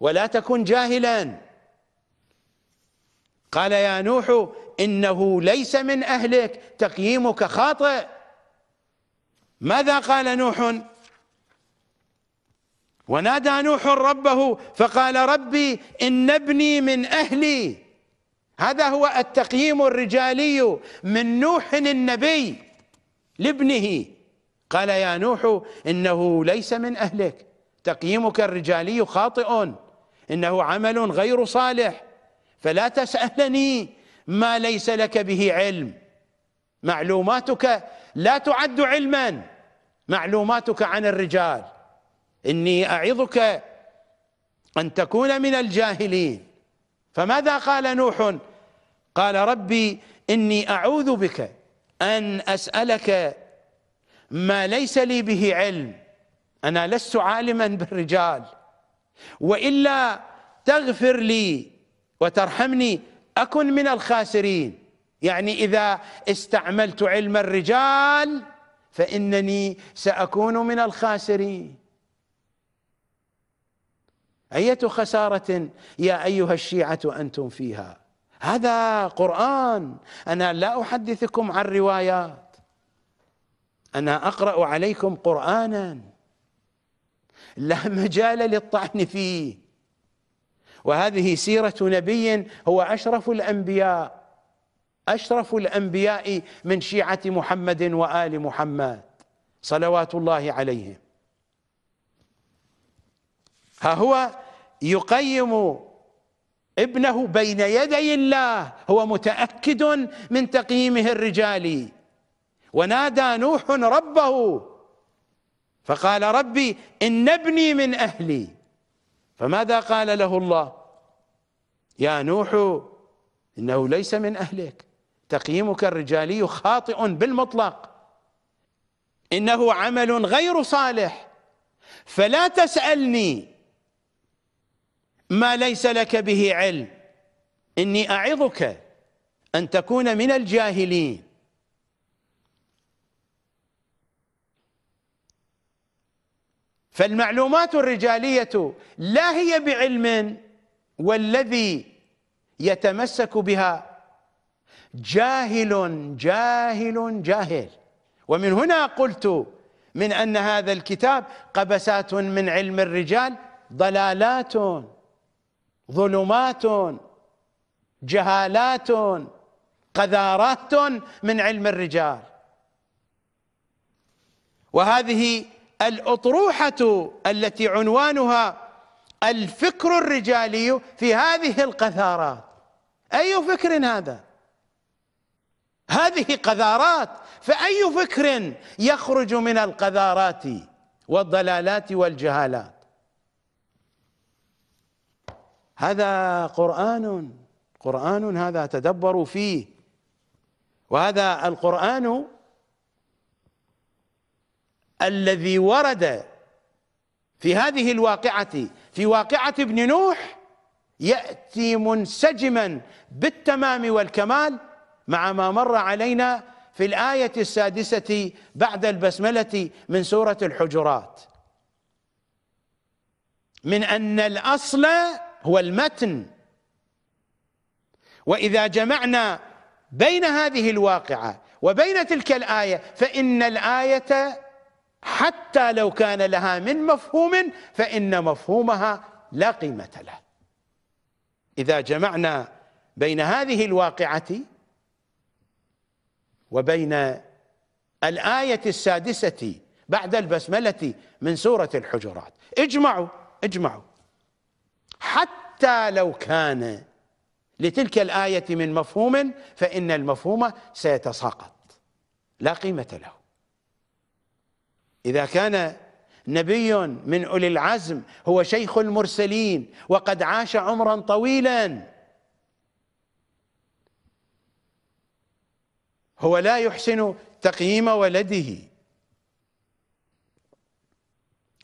ولا تكن جاهلا قال يا نوح إنه ليس من أهلك تقييمك خاطئ ماذا قال نوح ونادى نوح ربه فقال ربي إن ابني من أهلي هذا هو التقييم الرجالي من نوح النبي لابنه قال يا نوح إنه ليس من أهلك تقييمك الرجالي خاطئ إنه عمل غير صالح فلا تسألني ما ليس لك به علم معلوماتك لا تعد علما معلوماتك عن الرجال إني أعظك أن تكون من الجاهلين فماذا قال نوح قال ربي إني أعوذ بك أن أسألك ما ليس لي به علم أنا لست عالما بالرجال وإلا تغفر لي وترحمني أكن من الخاسرين يعني إذا استعملت علم الرجال فانني ساكون من الخاسرين اية خسارة يا ايها الشيعة انتم فيها هذا قرآن انا لا احدثكم عن روايات انا اقرأ عليكم قرآنا لا مجال للطعن فيه وهذه سيرة نبي هو اشرف الانبياء أشرف الأنبياء من شيعة محمد وآل محمد صلوات الله عليهم ها هو يقيم ابنه بين يدي الله هو متأكد من تقييمه الرجالي ونادى نوح ربه فقال ربي إن ابني من أهلي فماذا قال له الله يا نوح إنه ليس من أهلك تقييمك الرجالي خاطئ بالمطلق انه عمل غير صالح فلا تسالني ما ليس لك به علم اني اعظك ان تكون من الجاهلين فالمعلومات الرجاليه لا هي بعلم والذي يتمسك بها جاهل جاهل جاهل ومن هنا قلت من أن هذا الكتاب قبسات من علم الرجال ضلالات ظلمات جهالات قذارات من علم الرجال وهذه الأطروحة التي عنوانها الفكر الرجالي في هذه القثارات أي فكر هذا؟ هذه قذارات فأي فكر يخرج من القذارات والضلالات والجهالات هذا قرآن قرآن هذا تدبروا فيه وهذا القرآن الذي ورد في هذه الواقعة في واقعة ابن نوح يأتي منسجما بالتمام والكمال مع ما مر علينا في الآية السادسة بعد البسملة من سورة الحجرات من أن الأصل هو المتن وإذا جمعنا بين هذه الواقعة وبين تلك الآية فإن الآية حتى لو كان لها من مفهوم فإن مفهومها لا قيمة له إذا جمعنا بين هذه الواقعة وبين الآية السادسة بعد البسملة من سورة الحجرات اجمعوا اجمعوا حتى لو كان لتلك الآية من مفهوم فإن المفهوم سيتساقط لا قيمة له إذا كان نبي من أولي العزم هو شيخ المرسلين وقد عاش عمرا طويلا هو لا يحسن تقييم ولده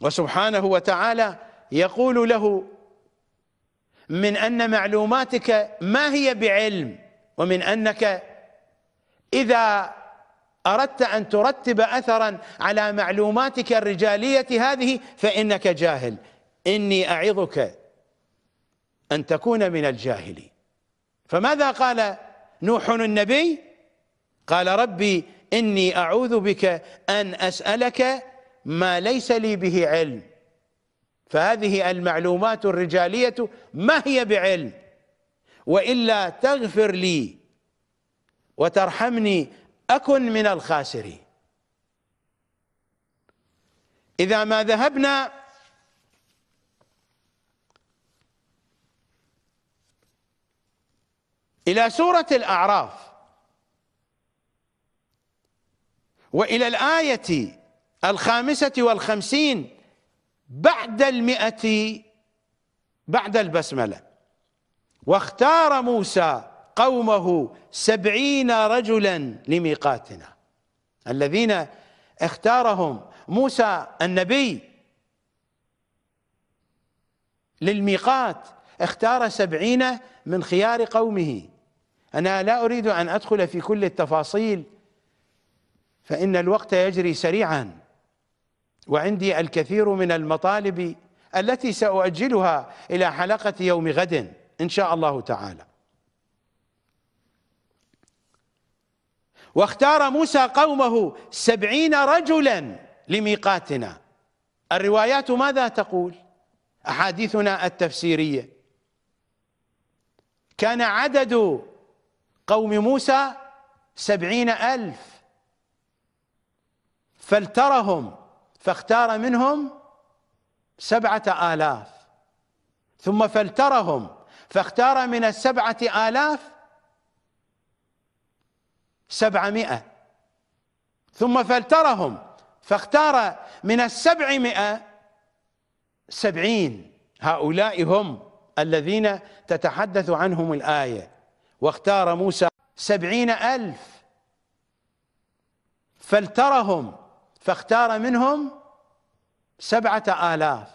وسبحانه وتعالى يقول له من أن معلوماتك ما هي بعلم ومن أنك إذا أردت أن ترتب أثرا على معلوماتك الرجالية هذه فإنك جاهل إني أعظك أن تكون من الجاهلين فماذا قال نوح النبي قال ربي إني أعوذ بك أن أسألك ما ليس لي به علم فهذه المعلومات الرجالية ما هي بعلم وإلا تغفر لي وترحمني أكن من الخاسرين إذا ما ذهبنا إلى سورة الأعراف وإلى الآية الخامسة والخمسين بعد المئة بعد البسملة واختار موسى قومه سبعين رجلا لميقاتنا الذين اختارهم موسى النبي للميقات اختار سبعين من خيار قومه أنا لا أريد أن أدخل في كل التفاصيل فإن الوقت يجري سريعا وعندي الكثير من المطالب التي سأؤجلها إلى حلقة يوم غد إن شاء الله تعالى واختار موسى قومه سبعين رجلا لميقاتنا الروايات ماذا تقول أحاديثنا التفسيرية كان عدد قوم موسى سبعين ألف فالترهم فاختار منهم سبعة آلاف ثم فلترهم فاختار من السبعة آلاف سبعمائة ثم فلترهم فاختار من السبعمائة سبعين هؤلاء هم الذين تتحدث عنهم الآية واختار موسى سبعين ألف فلترهم فاختار منهم سبعة آلاف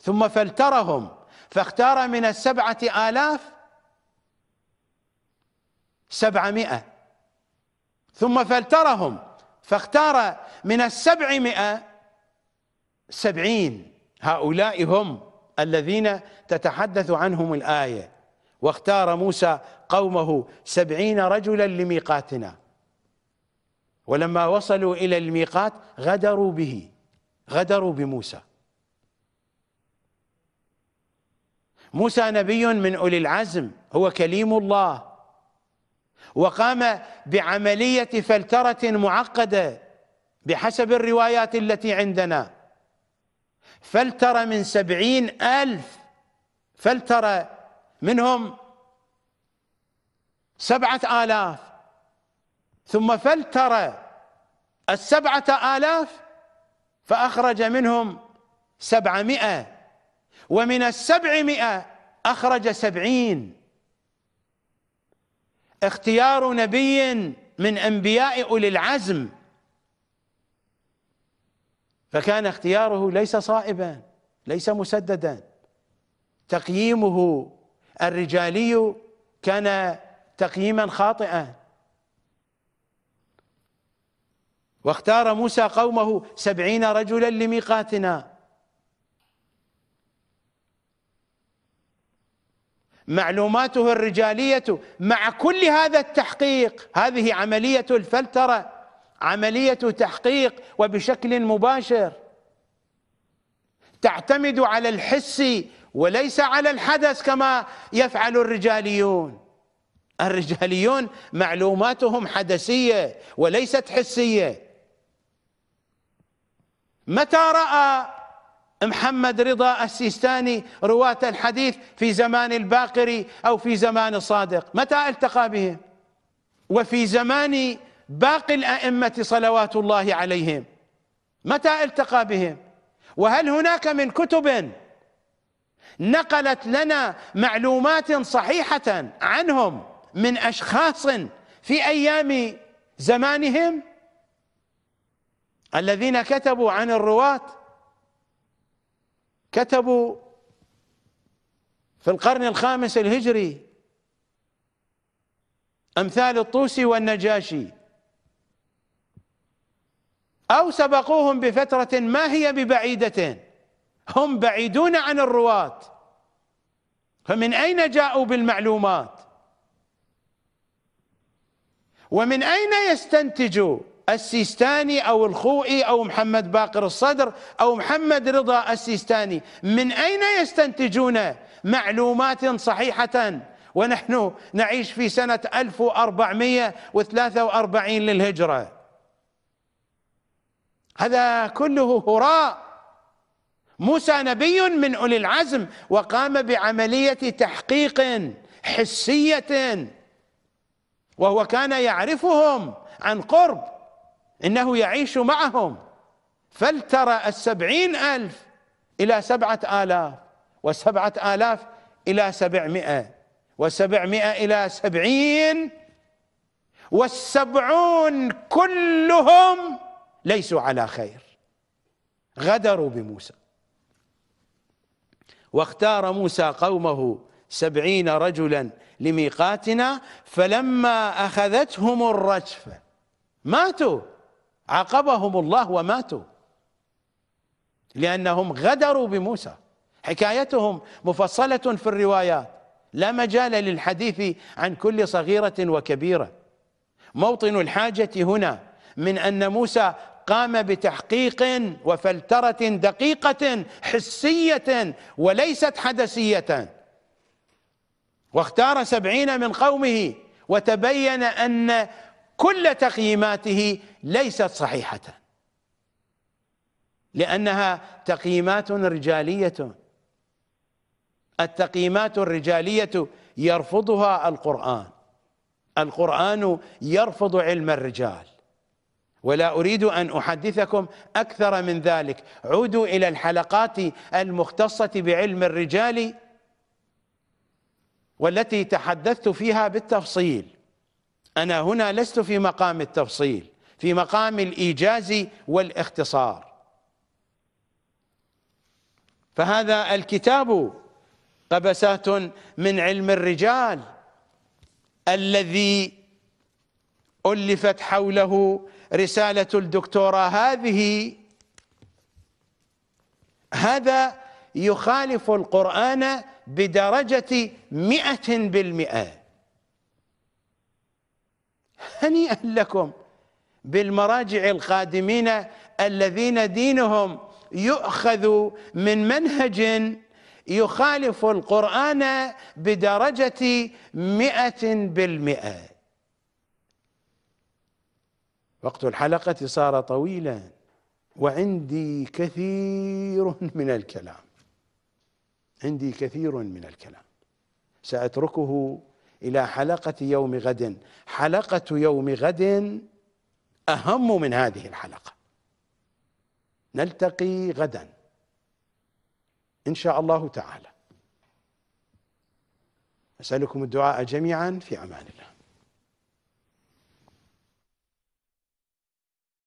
ثم فلترهم فاختار من السبعة آلاف سبعمائة ثم فلترهم فاختار من السبعمائة سبعين هؤلاء هم الذين تتحدث عنهم الآية واختار موسى قومه سبعين رجلا لميقاتنا ولما وصلوا إلى الميقات غدروا به غدروا بموسى موسى نبي من أولي العزم هو كليم الله وقام بعملية فلترة معقدة بحسب الروايات التي عندنا فلتر من سبعين ألف فلتر منهم سبعة آلاف ثم فلتر السبعة آلاف فأخرج منهم سبعمائة ومن السبعمائة أخرج سبعين اختيار نبي من أنبياء أولي العزم فكان اختياره ليس صائبا ليس مسددا تقييمه الرجالي كان تقييما خاطئا واختار موسى قومه سبعين رجلا لميقاتنا معلوماته الرجالية مع كل هذا التحقيق هذه عملية الفلترة عملية تحقيق وبشكل مباشر تعتمد على الحس وليس على الحدث كما يفعل الرجاليون الرجاليون معلوماتهم حدسية وليست حسية متى رأى محمد رضا السيستاني رواة الحديث في زمان الباقري أو في زمان الصادق متى التقى بهم وفي زمان باقي الأئمة صلوات الله عليهم متى التقى بهم وهل هناك من كتب نقلت لنا معلومات صحيحة عنهم من أشخاص في أيام زمانهم الذين كتبوا عن الرواة كتبوا في القرن الخامس الهجري امثال الطوسي والنجاشي او سبقوهم بفتره ما هي ببعيده هم بعيدون عن الرواه فمن اين جاءوا بالمعلومات ومن اين يستنتجوا السيستاني أو الخوئي أو محمد باقر الصدر أو محمد رضا السيستاني من أين يستنتجون معلومات صحيحة ونحن نعيش في سنة 1443 للهجرة هذا كله هراء موسى نبي من أولي العزم وقام بعملية تحقيق حسية وهو كان يعرفهم عن قرب إنه يعيش معهم فلترى السبعين ألف إلى سبعة آلاف وسبعة آلاف إلى سبعمائة وسبعمائة إلى سبعين والسبعون كلهم ليسوا على خير غدروا بموسى واختار موسى قومه سبعين رجلا لميقاتنا فلما أخذتهم الرجفة ماتوا عاقبهم الله وماتوا لأنهم غدروا بموسى حكايتهم مفصلة في الروايات لا مجال للحديث عن كل صغيرة وكبيرة موطن الحاجة هنا من أن موسى قام بتحقيق وفلترة دقيقة حسية وليست حدسية واختار سبعين من قومه وتبين أن كل تقييماته ليست صحيحة لأنها تقييمات رجالية التقييمات الرجالية يرفضها القرآن القرآن يرفض علم الرجال ولا أريد أن أحدثكم أكثر من ذلك عودوا إلى الحلقات المختصة بعلم الرجال والتي تحدثت فيها بالتفصيل أنا هنا لست في مقام التفصيل في مقام الإيجاز والاختصار فهذا الكتاب قبسات من علم الرجال الذي ألفت حوله رسالة الدكتوراه هذه هذا يخالف القرآن بدرجة مئة بالمئة هنيئا لكم بالمراجع القادمين الذين دينهم يؤخذ من منهج يخالف القرآن بدرجة مئة بالمئة وقت الحلقة صار طويلا وعندي كثير من الكلام عندي كثير من الكلام سأتركه إلى حلقة يوم غد حلقة يوم غد أهم من هذه الحلقة نلتقي غدا إن شاء الله تعالى أسألكم الدعاء جميعا في أمان الله